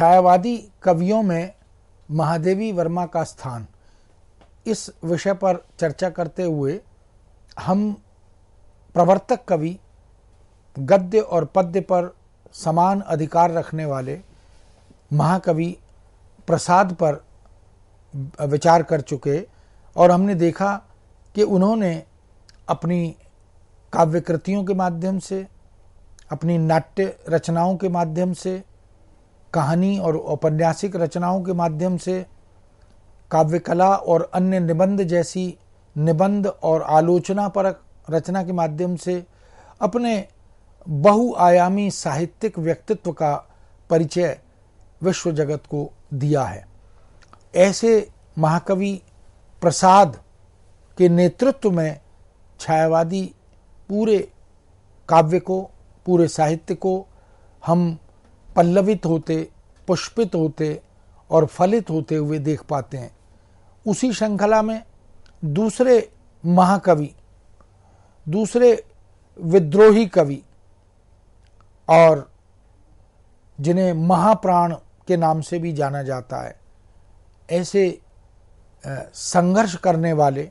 छायावादी कवियों में महादेवी वर्मा का स्थान इस विषय पर चर्चा करते हुए हम प्रवर्तक कवि गद्य और पद्य पर समान अधिकार रखने वाले महाकवि प्रसाद पर विचार कर चुके और हमने देखा कि उन्होंने अपनी काव्यकृतियों के माध्यम से अपनी नाट्य रचनाओं के माध्यम से कहानी और औपन्यासिक रचनाओं के माध्यम से काव्य कला और अन्य निबंध जैसी निबंध और आलोचना पर रचना के माध्यम से अपने बहुआयामी साहित्यिक व्यक्तित्व का परिचय विश्व जगत को दिया है ऐसे महाकवि प्रसाद के नेतृत्व में छायावादी पूरे काव्य को पूरे साहित्य को हम पल्लवित होते पुष्पित होते और फलित होते हुए देख पाते हैं उसी श्रृंखला में दूसरे महाकवि दूसरे विद्रोही कवि और जिन्हें महाप्राण के नाम से भी जाना जाता है ऐसे संघर्ष करने वाले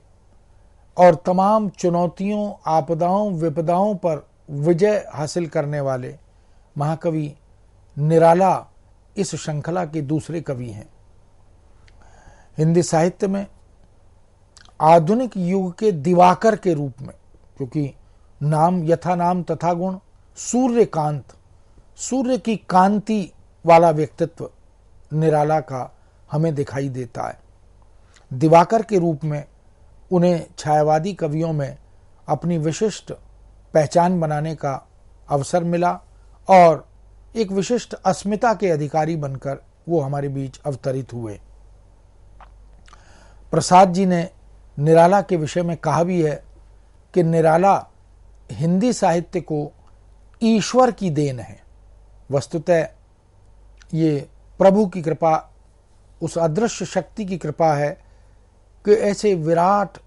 और तमाम चुनौतियों आपदाओं विपदाओं पर विजय हासिल करने वाले महाकवि निराला इस श्रृंखला के दूसरे कवि हैं हिंदी साहित्य में आधुनिक युग के दिवाकर के रूप में क्योंकि नाम यथा नाम तथा गुण सूर्यकांत सूर्य की कांति वाला व्यक्तित्व निराला का हमें दिखाई देता है दिवाकर के रूप में उन्हें छायावादी कवियों में अपनी विशिष्ट पहचान बनाने का अवसर मिला और एक विशिष्ट अस्मिता के अधिकारी बनकर वो हमारे बीच अवतरित हुए प्रसाद जी ने निराला के विषय में कहा भी है कि निराला हिंदी साहित्य को ईश्वर की देन है वस्तुतः ये प्रभु की कृपा उस अदृश्य शक्ति की कृपा है कि ऐसे विराट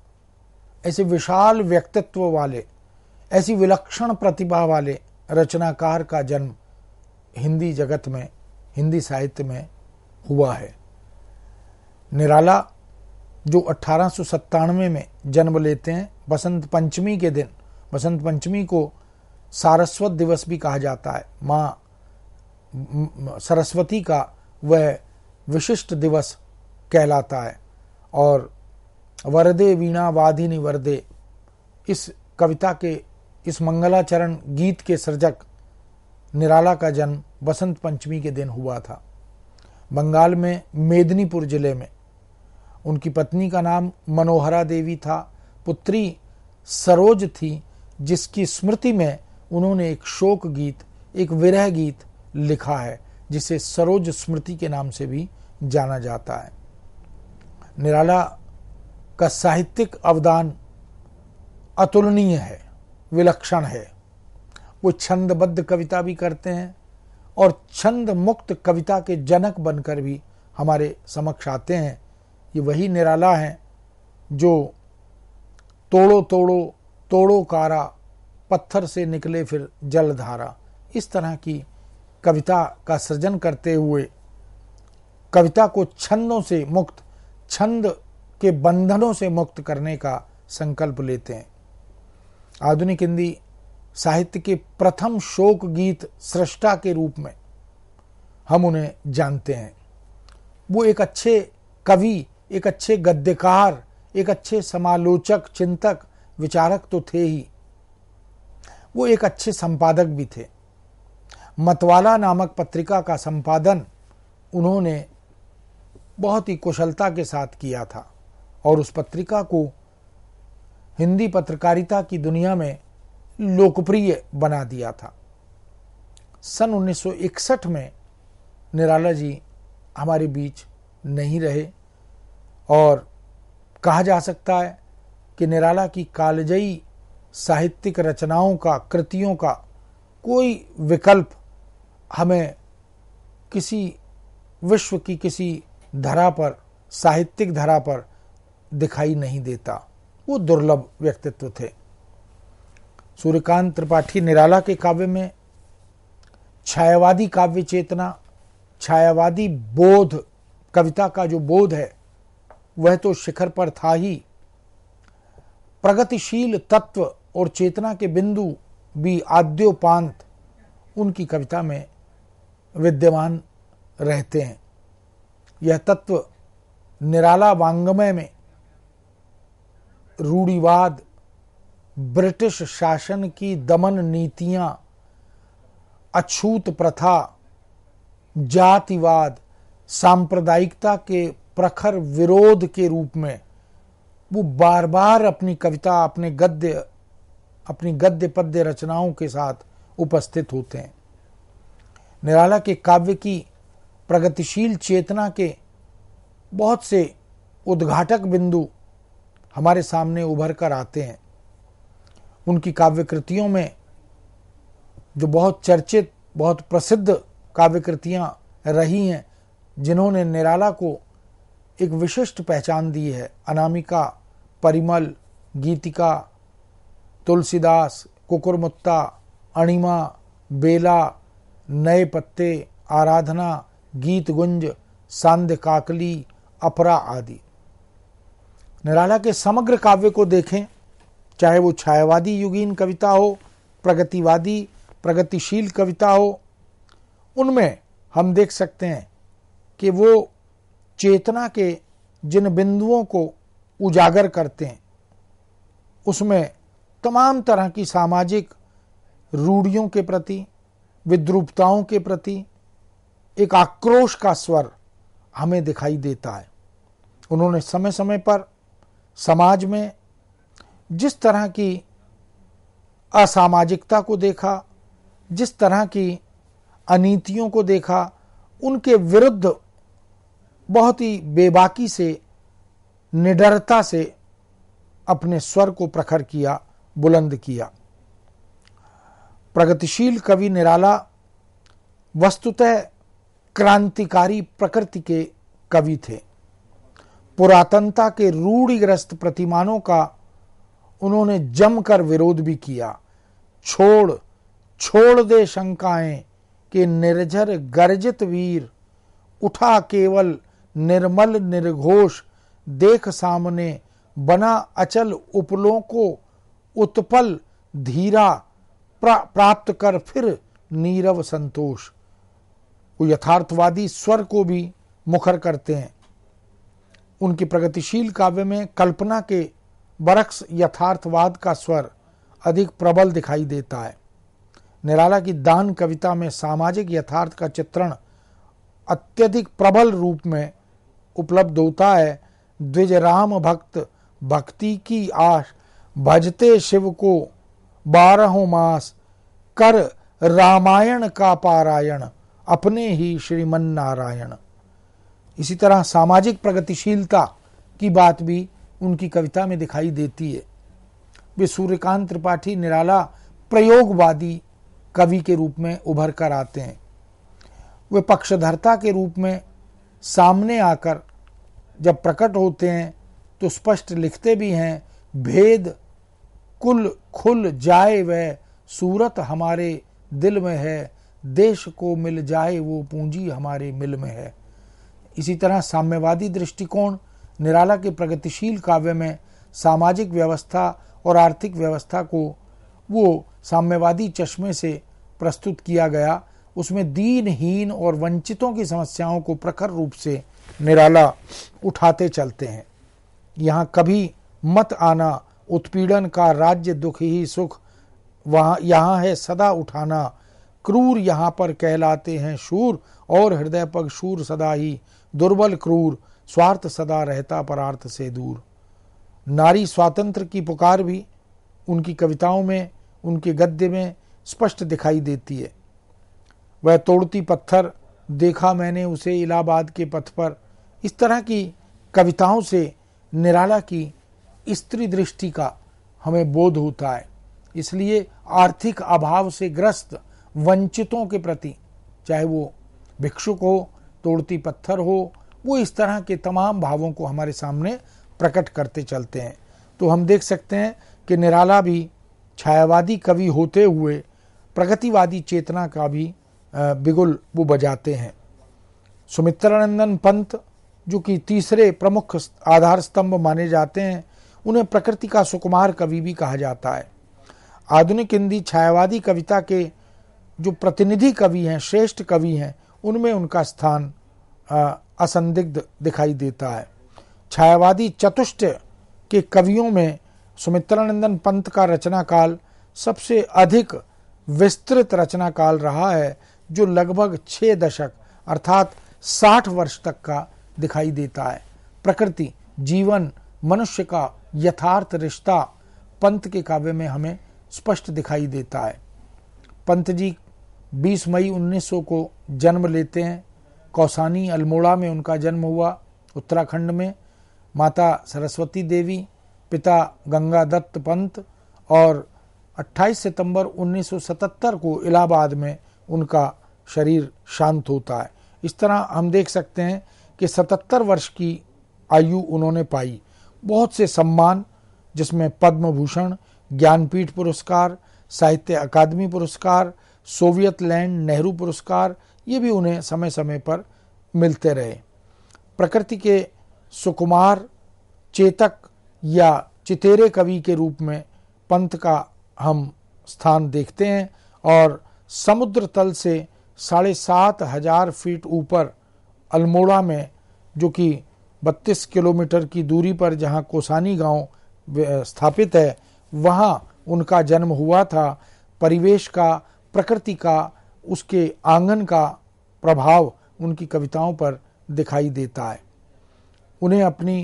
ऐसे विशाल व्यक्तित्व वाले ऐसी विलक्षण प्रतिभा वाले रचनाकार का जन्म हिंदी जगत में हिंदी साहित्य में हुआ है निराला जो अट्ठारह में जन्म लेते हैं बसंत पंचमी के दिन बसंत पंचमी को सारस्वत दिवस भी कहा जाता है माँ सरस्वती का वह विशिष्ट दिवस कहलाता है और वरदे वीणा वादिनी वरदे इस कविता के इस मंगलाचरण गीत के सर्जक निराला का जन्म बसंत पंचमी के दिन हुआ था बंगाल में मेदनीपुर जिले में उनकी पत्नी का नाम मनोहरा देवी था पुत्री सरोज थी जिसकी स्मृति में उन्होंने एक शोक गीत एक विरह गीत लिखा है जिसे सरोज स्मृति के नाम से भी जाना जाता है निराला का साहित्यिक अवदान अतुलनीय है विलक्षण है वो छंदबद्ध कविता भी करते हैं और छंद मुक्त कविता के जनक बनकर भी हमारे समक्ष आते हैं ये वही निराला हैं जो तोड़ो तोड़ो तोड़ो कारा पत्थर से निकले फिर जलधारा इस तरह की कविता का सृजन करते हुए कविता को छंदों से मुक्त छंद के बंधनों से मुक्त करने का संकल्प लेते हैं आधुनिक हिंदी साहित्य के प्रथम शोक गीत सृष्टा के रूप में हम उन्हें जानते हैं वो एक अच्छे कवि एक अच्छे गद्यकार एक अच्छे समालोचक चिंतक विचारक तो थे ही वो एक अच्छे संपादक भी थे मतवाला नामक पत्रिका का संपादन उन्होंने बहुत ही कुशलता के साथ किया था और उस पत्रिका को हिंदी पत्रकारिता की दुनिया में लोकप्रिय बना दिया था सन 1961 में निराला जी हमारे बीच नहीं रहे और कहा जा सकता है कि निराला की कालजयी साहित्यिक रचनाओं का कृतियों का कोई विकल्प हमें किसी विश्व की किसी धरा पर साहित्यिक धरा पर दिखाई नहीं देता वो दुर्लभ व्यक्तित्व थे सूर्यकांत त्रिपाठी निराला के काव्य में छायावादी काव्य चेतना छायावादी बोध कविता का जो बोध है वह तो शिखर पर था ही प्रगतिशील तत्व और चेतना के बिंदु भी आद्योपांत उनकी कविता में विद्यमान रहते हैं यह तत्व निराला वांगमय में रूढ़िवाद ब्रिटिश शासन की दमन नीतियां अछूत प्रथा जातिवाद सांप्रदायिकता के प्रखर विरोध के रूप में वो बार बार अपनी कविता अपने गद्य अपनी गद्य पद्य रचनाओं के साथ उपस्थित होते हैं निराला के काव्य की प्रगतिशील चेतना के बहुत से उद्घाटक बिंदु हमारे सामने उभर कर आते हैं उनकी काव्य कृतियों में जो बहुत चर्चित बहुत प्रसिद्ध काव्य कृतियाँ रही हैं जिन्होंने निराला को एक विशिष्ट पहचान दी है अनामिका परिमल गीतिका तुलसीदास कुकुरमुत्ता अणिमा बेला नए पत्ते आराधना गीत गुंज सांध्य काकली अपरा आदि निराला के समग्र काव्य को देखें चाहे वो छायावादी युगीन कविता हो प्रगतिवादी प्रगतिशील कविता हो उनमें हम देख सकते हैं कि वो चेतना के जिन बिंदुओं को उजागर करते हैं उसमें तमाम तरह की सामाजिक रूढ़ियों के प्रति विद्रूपताओं के प्रति एक आक्रोश का स्वर हमें दिखाई देता है उन्होंने समय समय पर समाज में जिस तरह की असामाजिकता को देखा जिस तरह की अनीतियों को देखा उनके विरुद्ध बहुत ही बेबाकी से निडरता से अपने स्वर को प्रखर किया बुलंद किया प्रगतिशील कवि निराला वस्तुतः क्रांतिकारी प्रकृति के कवि थे पुरातनता के रूढ़िग्रस्त प्रतिमानों का उन्होंने जमकर विरोध भी किया छोड़ छोड़ दे शंकाएं के निर्जर गर्जित वीर उठा केवल निर्मल निर्घोष देख सामने बना अचल उपलों को उत्पल धीरा प्रा, प्राप्त कर फिर नीरव संतोष वो यथार्थवादी स्वर को भी मुखर करते हैं उनकी प्रगतिशील काव्य में कल्पना के बरक्स यथार्थवाद का स्वर अधिक प्रबल दिखाई देता है निराला की दान कविता में सामाजिक यथार्थ का चित्रण अत्यधिक प्रबल रूप में उपलब्ध होता है द्विज राम भक्त भक्ति की आश भजते शिव को बारहों मास कर रामायण का पारायण अपने ही श्रीमन नारायण इसी तरह सामाजिक प्रगतिशीलता की बात भी उनकी कविता में दिखाई देती है वे सूर्यकांत त्रिपाठी निराला प्रयोगवादी कवि के रूप में उभर कर आते हैं वे पक्षधरता के रूप में सामने आकर जब प्रकट होते हैं तो स्पष्ट लिखते भी हैं भेद कुल खुल जाए वह सूरत हमारे दिल में है देश को मिल जाए वो पूंजी हमारे मिल में है इसी तरह साम्यवादी दृष्टिकोण निराला के प्रगतिशील काव्य में सामाजिक व्यवस्था और आर्थिक व्यवस्था को वो साम्यवादी चश्मे से प्रस्तुत किया गया उसमें दीनहीन और वंचितों की समस्याओं को प्रखर रूप से निराला उठाते चलते हैं यहाँ कभी मत आना उत्पीड़न का राज्य दुख ही सुख वहाँ यहाँ है सदा उठाना क्रूर यहाँ पर कहलाते हैं शूर और हृदय पग शूर सदा ही दुर्बल क्रूर स्वार्थ सदा रहता परार्थ से दूर नारी स्वातंत्र की पुकार भी उनकी कविताओं में उनके गद्य में स्पष्ट दिखाई देती है वह तोड़ती पत्थर देखा मैंने उसे इलाहाबाद के पथ पर इस तरह की कविताओं से निराला की स्त्री दृष्टि का हमें बोध होता है इसलिए आर्थिक अभाव से ग्रस्त वंचितों के प्रति चाहे वो भिक्षुक हो तोड़ती पत्थर हो वो इस तरह के तमाम भावों को हमारे सामने प्रकट करते चलते हैं तो हम देख सकते हैं कि निराला भी छायावादी कवि होते हुए प्रगतिवादी चेतना का भी बिगुल वो बजाते हैं सुमित्रानंदन पंत जो कि तीसरे प्रमुख आधार स्तंभ माने जाते हैं उन्हें प्रकृति का सुकुमार कवि भी कहा जाता है आधुनिक हिंदी छायावादी कविता के जो प्रतिनिधि कवि हैं श्रेष्ठ कवि हैं उनमें उनका स्थान असंदिग्ध दिखाई देता है छायावादी चतुष्ट के कवियों में सुमित्रानंदन पंत का रचना काल सबसे अधिक विस्तृत रचना काल रहा है जो लगभग छः दशक अर्थात साठ वर्ष तक का दिखाई देता है प्रकृति जीवन मनुष्य का यथार्थ रिश्ता पंत के काव्य में हमें स्पष्ट दिखाई देता है पंत जी 20 मई 1900 को जन्म लेते हैं कौसानी अल्मोड़ा में उनका जन्म हुआ उत्तराखंड में माता सरस्वती देवी पिता गंगा दत्त पंत और 28 सितंबर 1977 को इलाहाबाद में उनका शरीर शांत होता है इस तरह हम देख सकते हैं कि 77 वर्ष की आयु उन्होंने पाई बहुत से सम्मान जिसमें पद्म भूषण ज्ञानपीठ पुरस्कार साहित्य अकादमी पुरस्कार सोवियत लैंड नेहरू पुरस्कार ये भी उन्हें समय समय पर मिलते रहे प्रकृति के सुकुमार चेतक या चितेरे कवि के रूप में पंत का हम स्थान देखते हैं और समुद्र तल से साढ़े सात हजार फीट ऊपर अल्मोड़ा में जो कि 32 किलोमीटर की दूरी पर जहां कोसानी गांव स्थापित है वहां उनका जन्म हुआ था परिवेश का प्रकृति का उसके आंगन का प्रभाव उनकी कविताओं पर दिखाई देता है उन्हें अपनी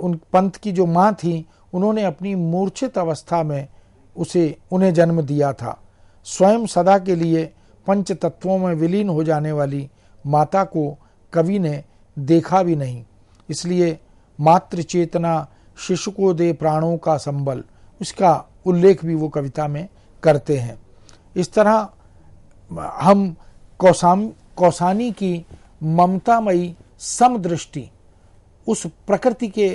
उन पंथ की जो माँ थी उन्होंने अपनी मूर्छित अवस्था में उसे उन्हें जन्म दिया था स्वयं सदा के लिए पंच तत्वों में विलीन हो जाने वाली माता को कवि ने देखा भी नहीं इसलिए मातृ चेतना शिशु को दे प्राणों का संबल उसका उल्लेख भी वो कविता में करते हैं इस तरह हम कौसाम कौसानी की ममतामयी समदृष्टि उस प्रकृति के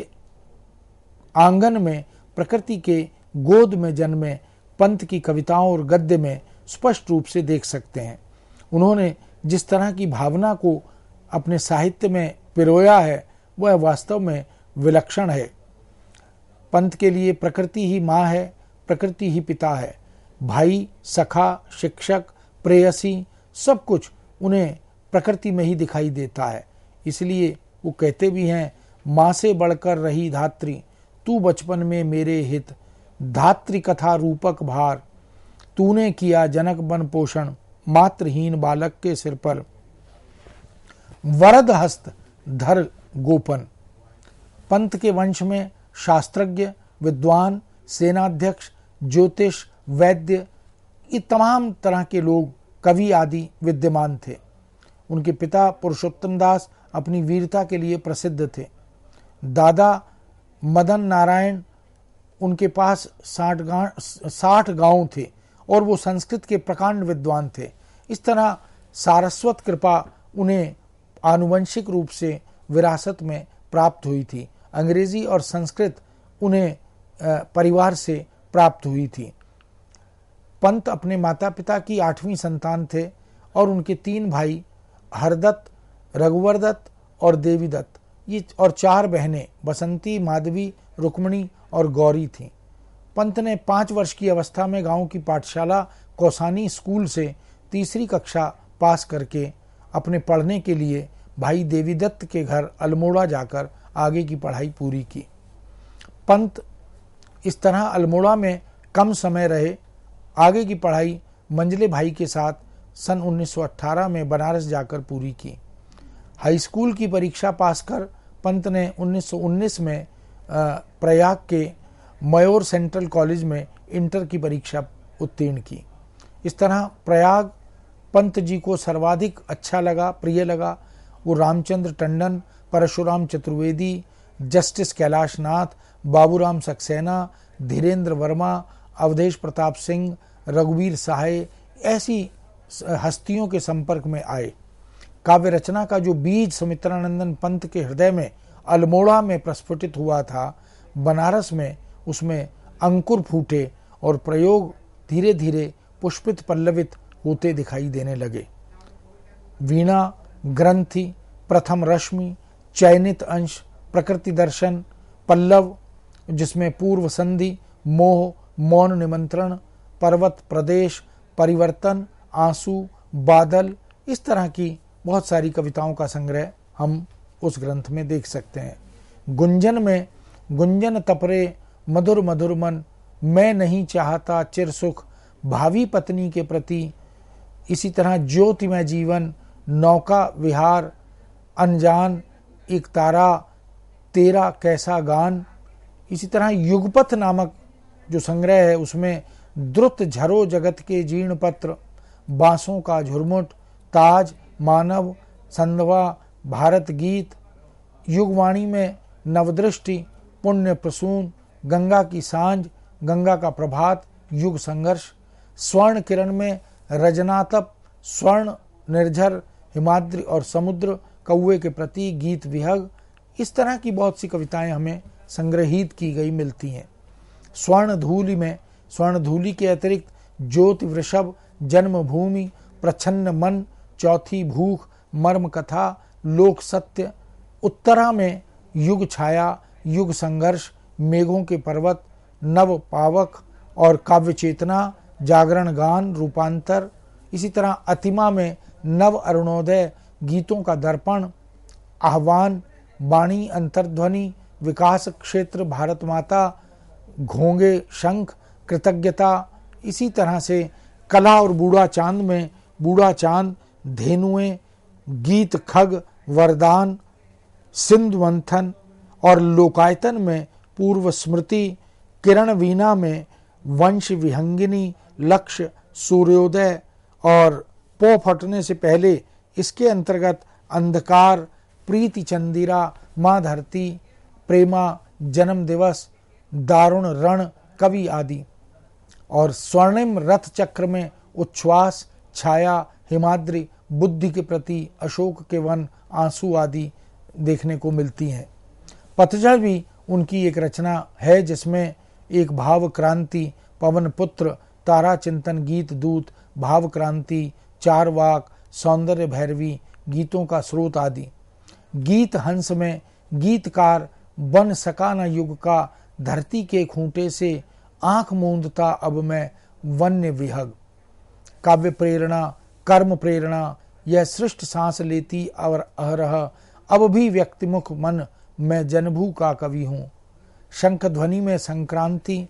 आंगन में प्रकृति के गोद में जन्मे पंत की कविताओं और गद्य में स्पष्ट रूप से देख सकते हैं उन्होंने जिस तरह की भावना को अपने साहित्य में पिरोया है वह वास्तव में विलक्षण है पंत के लिए प्रकृति ही माँ है प्रकृति ही पिता है भाई सखा शिक्षक प्रेयसी सब कुछ उन्हें प्रकृति में ही दिखाई देता है इसलिए वो कहते भी हैं माँ से बढ़कर रही धात्री तू बचपन में मेरे हित धात्री कथा रूपक भार तूने किया जनक बन पोषण मात्रहीन बालक के सिर पर वरद हस्त धर गोपन पंत के वंश में शास्त्रज्ञ विद्वान सेनाध्यक्ष ज्योतिष वैद्य ये तमाम तरह के लोग कवि आदि विद्यमान थे उनके पिता पुरुषोत्तम दास अपनी वीरता के लिए प्रसिद्ध थे दादा मदन नारायण उनके पास साठ गांव साठ गाँव थे और वो संस्कृत के प्रकांड विद्वान थे इस तरह सारस्वत कृपा उन्हें आनुवंशिक रूप से विरासत में प्राप्त हुई थी अंग्रेजी और संस्कृत उन्हें परिवार से प्राप्त हुई थी पंत अपने माता पिता की आठवीं संतान थे और उनके तीन भाई हरदत्त रघुवर दत्त और देवीदत्त ये और चार बहनें बसंती माधवी रुक्मणी और गौरी थीं पंत ने पाँच वर्ष की अवस्था में गांव की पाठशाला कौसानी स्कूल से तीसरी कक्षा पास करके अपने पढ़ने के लिए भाई देवीदत्त के घर अल्मोड़ा जाकर आगे की पढ़ाई पूरी की पंत इस तरह अल्मोड़ा में कम समय रहे आगे की पढ़ाई मंजले भाई के साथ सन 1918 में बनारस जाकर पूरी की हाई स्कूल की परीक्षा पास कर पंत ने 1919 में प्रयाग के मयूर सेंट्रल कॉलेज में इंटर की परीक्षा उत्तीर्ण की इस तरह प्रयाग पंत जी को सर्वाधिक अच्छा लगा प्रिय लगा वो रामचंद्र टंडन परशुराम चतुर्वेदी जस्टिस कैलाश नाथ बाबूराम सक्सेना धीरेन्द्र वर्मा अवधेश प्रताप सिंह रघुवीर सहाय ऐसी हस्तियों के संपर्क में आए काव्य रचना का जो बीज सुमित्रानंदन पंत के हृदय में अल्मोड़ा में प्रस्फुटित हुआ था बनारस में उसमें अंकुर फूटे और प्रयोग धीरे धीरे पुष्पित पल्लवित होते दिखाई देने लगे वीणा ग्रंथि प्रथम रश्मि चयनित अंश प्रकृति दर्शन पल्लव जिसमें पूर्व संधि मोह मौन निमंत्रण पर्वत प्रदेश परिवर्तन आंसू बादल इस तरह की बहुत सारी कविताओं का संग्रह हम उस ग्रंथ में देख सकते हैं गुंजन में गुंजन तपरे मधुर मधुर मन मैं नहीं चाहता चिर सुख भावी पत्नी के प्रति इसी तरह ज्योतिमय जीवन नौका विहार अनजान एक तारा तेरा कैसा गान इसी तरह युगपथ नामक जो संग्रह है उसमें द्रुत झरो जगत के जीर्ण पत्र बांसों का झुरमुट ताज मानव संधवा भारत गीत युगवाणी में नवदृष्टि पुण्य प्रसून गंगा की सांझ गंगा का प्रभात युग संघर्ष स्वर्ण किरण में रजनातप स्वर्ण निर्झर हिमाद्री और समुद्र कौए के प्रति गीत विहग इस तरह की बहुत सी कविताएं हमें संग्रहित की गई मिलती हैं स्वर्ण धूलि में स्वर्ण धूलि के अतिरिक्त ज्योति वृषभ जन्मभूमि प्रछन्न मन चौथी भूख मर्म कथा लोक सत्य उत्तरा में युग छाया युग संघर्ष मेघों के पर्वत नव पावक और काव्य चेतना जागरण गान रूपांतर इसी तरह अतिमा में नव अरुणोदय गीतों का दर्पण आह्वान वाणी अंतर्ध्वनि विकास क्षेत्र भारत माता घोंगे शंख कृतज्ञता इसी तरह से कला और बूढ़ा चांद में बूढ़ा चांद धेनुए गीत खग वरदान सिंधु मंथन और लोकायतन में पूर्व स्मृति किरण वीणा में वंश विहंगिनी लक्ष्य सूर्योदय और पौ फटने से पहले इसके अंतर्गत अंधकार प्रीति चंदिरा माँ धरती प्रेमा जन्म दिवस दारुण रण कवि आदि और स्वर्णिम रथ चक्र में उच्छ्वास छाया हिमाद्री बुद्धि के प्रति अशोक के वन आंसू आदि देखने को मिलती है पतझड़ भी उनकी एक रचना है जिसमें एक भाव क्रांति पवन पुत्र तारा चिंतन गीत दूत भाव क्रांति चार वाक सौंदर्य भैरवी गीतों का स्रोत आदि गीत हंस में गीतकार बन सका न युग का धरती के खूंटे से आंख मूंदता अब मैं वन्य विहग काव्य प्रेरणा कर्म प्रेरणा यह सृष्ट सांस लेती और अहरह अब भी व्यक्तिमुख मन मैं जनभू का कवि हूँ शंख ध्वनि में संक्रांति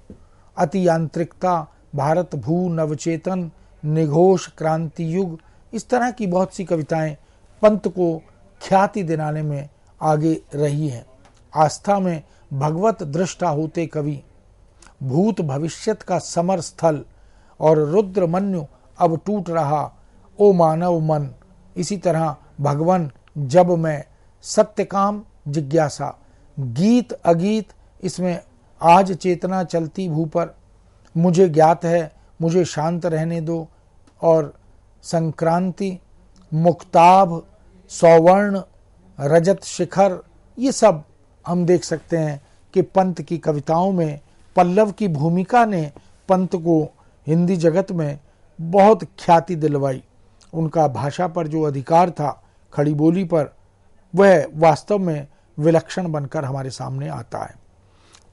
अति यांत्रिकता भारत भू नवचेतन निघोष क्रांति युग इस तरह की बहुत सी कविताएं पंत को ख्याति दिलाने में आगे रही हैं आस्था में भगवत दृष्टा होते कवि भूत भविष्यत का समर स्थल और रुद्र मन्यु अब टूट रहा ओ मानव मन इसी तरह भगवान जब मैं सत्यकाम जिज्ञासा गीत अगीत इसमें आज चेतना चलती भू पर मुझे ज्ञात है मुझे शांत रहने दो और संक्रांति मुक्ताभ सौवर्ण रजत शिखर ये सब हम देख सकते हैं कि पंत की कविताओं में पल्लव की भूमिका ने पंत को हिंदी जगत में बहुत ख्याति दिलवाई उनका भाषा पर जो अधिकार था खड़ी बोली पर वह वास्तव में विलक्षण बनकर हमारे सामने आता है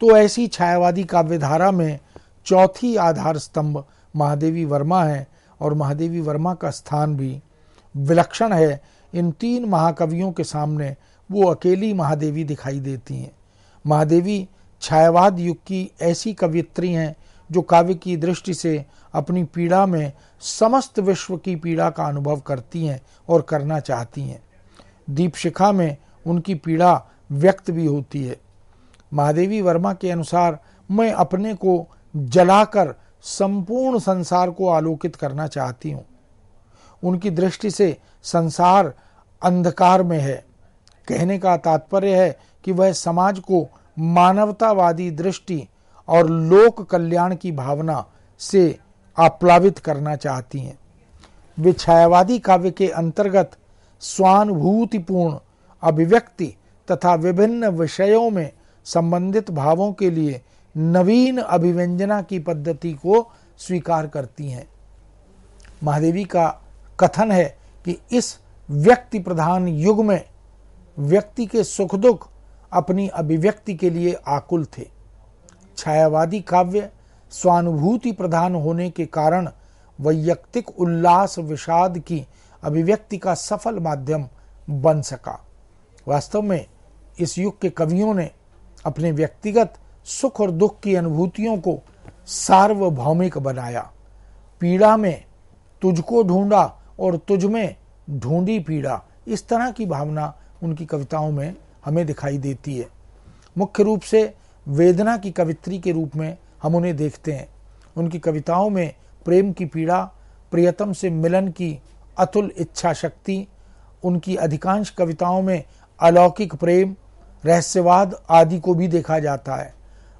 तो ऐसी छायावादी काव्यधारा में चौथी आधार स्तंभ महादेवी वर्मा है और महादेवी वर्मा का स्थान भी विलक्षण है इन तीन महाकवियों के सामने वो अकेली महादेवी दिखाई देती हैं महादेवी छायावाद युग की ऐसी कवियत्री हैं जो काव्य की दृष्टि से अपनी पीड़ा में समस्त विश्व की पीड़ा का अनुभव करती हैं और करना चाहती हैं दीपशिखा में उनकी पीड़ा व्यक्त भी होती है महादेवी वर्मा के अनुसार मैं अपने को जलाकर संपूर्ण संसार को आलोकित करना चाहती हूँ उनकी दृष्टि से संसार अंधकार में है कहने का तात्पर्य है कि वह समाज को मानवतावादी दृष्टि और लोक कल्याण की भावना से आप्लावित करना चाहती हैं वे छायावादी काव्य के अंतर्गत स्वानुभूतिपूर्ण अभिव्यक्ति तथा विभिन्न विषयों में संबंधित भावों के लिए नवीन अभिव्यंजना की पद्धति को स्वीकार करती हैं महादेवी का कथन है कि इस व्यक्ति प्रधान युग में व्यक्ति के सुख दुख अपनी अभिव्यक्ति के लिए आकुल थे छायावादी काव्य स्वानुभूति प्रधान होने के कारण वैयक्तिक उल्लास विषाद की अभिव्यक्ति का सफल माध्यम बन सका वास्तव में इस युग के कवियों ने अपने व्यक्तिगत सुख और दुख की अनुभूतियों को सार्वभौमिक बनाया पीड़ा में तुझको ढूंढा और तुझ में ढूंढी पीड़ा इस तरह की भावना उनकी कविताओं में हमें दिखाई देती है मुख्य रूप से वेदना की कवित्री के रूप में हम उन्हें देखते हैं उनकी कविताओं में प्रेम की पीड़ा प्रियतम से मिलन की अतुल इच्छा शक्ति उनकी अधिकांश कविताओं में अलौकिक प्रेम रहस्यवाद आदि को भी देखा जाता है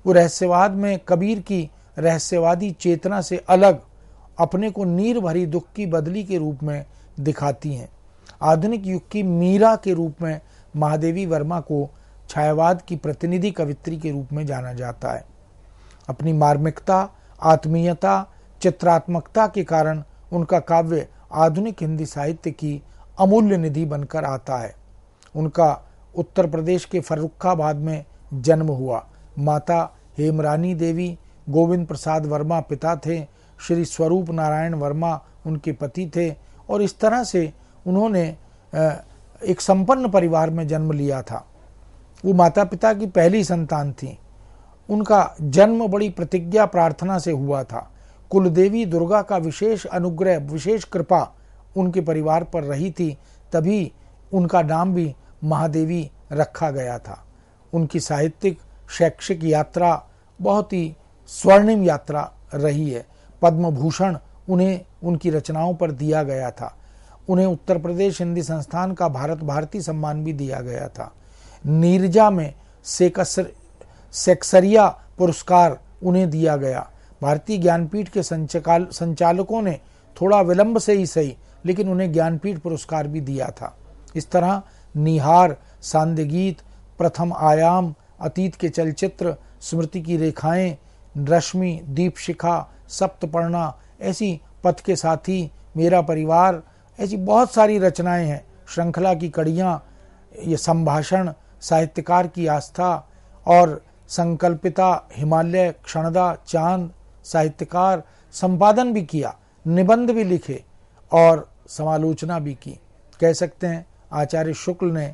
वो रहस्यवाद में कबीर की रहस्यवादी चेतना से अलग अपने को नीर भरी दुख की बदली के रूप में दिखाती हैं आधुनिक युग की मीरा के रूप में महादेवी वर्मा को छायावाद की प्रतिनिधि कवित्री के रूप में जाना जाता है अपनी मार्मिकता आत्मीयता चित्रात्मकता के कारण उनका काव्य आधुनिक हिंदी साहित्य की अमूल्य निधि बनकर आता है उनका उत्तर प्रदेश के फर्रुखाबाद में जन्म हुआ माता हेमरानी देवी गोविंद प्रसाद वर्मा पिता थे श्री स्वरूप नारायण वर्मा उनके पति थे और इस तरह से उन्होंने एक संपन्न परिवार में जन्म लिया था वो माता पिता की पहली संतान थी उनका जन्म बड़ी प्रतिज्ञा प्रार्थना से हुआ था कुलदेवी दुर्गा का विशेष अनुग्रह विशेष कृपा उनके परिवार पर रही थी तभी उनका नाम भी महादेवी रखा गया था उनकी साहित्यिक शैक्षिक यात्रा बहुत ही स्वर्णिम यात्रा रही है पद्म भूषण उन्हें उनकी रचनाओं पर दिया गया था उन्हें उत्तर प्रदेश हिंदी संस्थान का भारत भारती सम्मान भी दिया गया था नीरजा में सेकसर सेक्सरिया पुरस्कार उन्हें दिया गया भारतीय ज्ञानपीठ के संचकाल संचालकों ने थोड़ा विलंब से ही सही लेकिन उन्हें ज्ञानपीठ पुरस्कार भी दिया था इस तरह निहार सांदगीत प्रथम आयाम अतीत के चलचित्र स्मृति की रेखाएं रश्मि दीपशिखा सप्तपर्णा ऐसी पथ के साथी मेरा परिवार ऐसी बहुत सारी रचनाएं हैं श्रृंखला की कड़ियाँ ये संभाषण साहित्यकार की आस्था और संकल्पिता हिमालय क्षणदा चांद साहित्यकार संपादन भी किया निबंध भी लिखे और समालोचना भी की कह सकते हैं आचार्य शुक्ल ने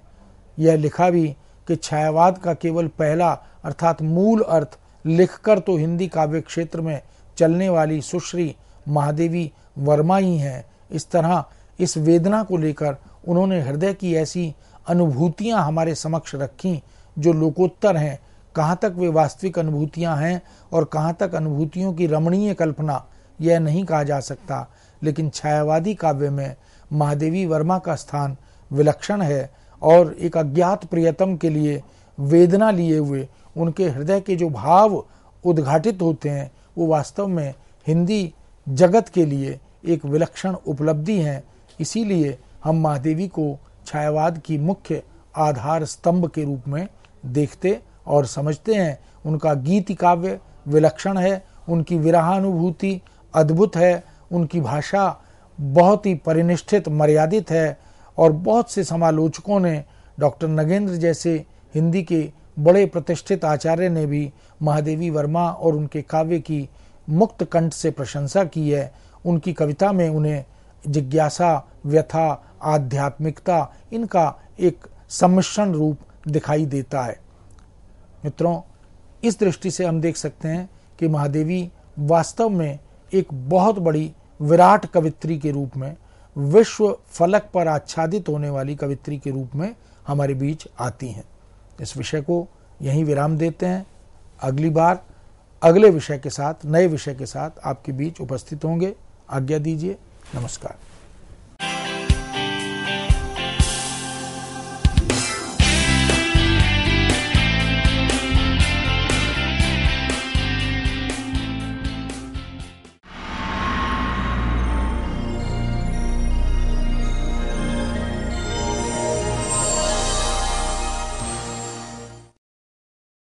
यह लिखा भी कि छायावाद का केवल पहला अर्थात मूल अर्थ लिखकर तो हिंदी काव्य क्षेत्र में चलने वाली सुश्री महादेवी वर्मा ही हैं इस तरह इस वेदना को लेकर उन्होंने हृदय की ऐसी अनुभूतियां हमारे समक्ष रखी जो लोकोत्तर हैं कहाँ तक वे वास्तविक अनुभूतियां हैं और कहाँ तक अनुभूतियों की रमणीय कल्पना यह नहीं कहा जा सकता लेकिन छायावादी काव्य में महादेवी वर्मा का स्थान विलक्षण है और एक अज्ञात प्रियतम के लिए वेदना लिए हुए उनके हृदय के जो भाव उद्घाटित होते हैं वो वास्तव में हिंदी जगत के लिए एक विलक्षण उपलब्धि हैं इसीलिए हम महादेवी को छायावाद की मुख्य आधार स्तंभ के रूप में देखते और समझते हैं उनका गीति काव्य विलक्षण है उनकी विराहानुभूति अद्भुत है उनकी भाषा बहुत ही परिनिष्ठित मर्यादित है और बहुत से समालोचकों ने डॉक्टर नगेंद्र जैसे हिंदी के बड़े प्रतिष्ठित आचार्य ने भी महादेवी वर्मा और उनके काव्य की मुक्त कंठ से प्रशंसा की है उनकी कविता में उन्हें जिज्ञासा व्यथा आध्यात्मिकता इनका एक सम्मिश्रण रूप दिखाई देता है मित्रों इस दृष्टि से हम देख सकते हैं कि महादेवी वास्तव में एक बहुत बड़ी विराट कवित्री के रूप में विश्व फलक पर आच्छादित होने वाली कवित्री के रूप में हमारे बीच आती हैं इस विषय को यहीं विराम देते हैं अगली बार अगले विषय के साथ नए विषय के साथ आपके बीच उपस्थित होंगे आज्ञा दीजिए नमस्कार